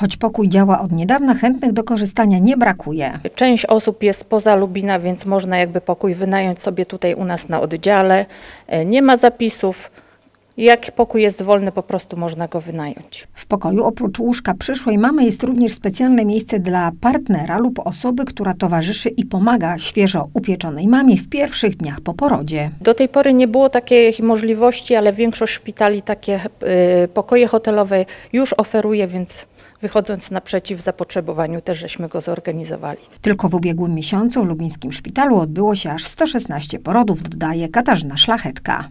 Choć pokój działa od niedawna, chętnych do korzystania nie brakuje. Część osób jest poza Lubina, więc można jakby pokój wynająć sobie tutaj u nas na oddziale. E, nie ma zapisów. Jak pokój jest wolny, po prostu można go wynająć pokoju oprócz łóżka przyszłej mamy jest również specjalne miejsce dla partnera lub osoby, która towarzyszy i pomaga świeżo upieczonej mamie w pierwszych dniach po porodzie. Do tej pory nie było takiej możliwości, ale większość szpitali takie y, pokoje hotelowe już oferuje, więc wychodząc naprzeciw zapotrzebowaniu, też żeśmy go zorganizowali. Tylko w ubiegłym miesiącu w lubińskim szpitalu odbyło się aż 116 porodów, dodaje Katarzyna Szlachetka.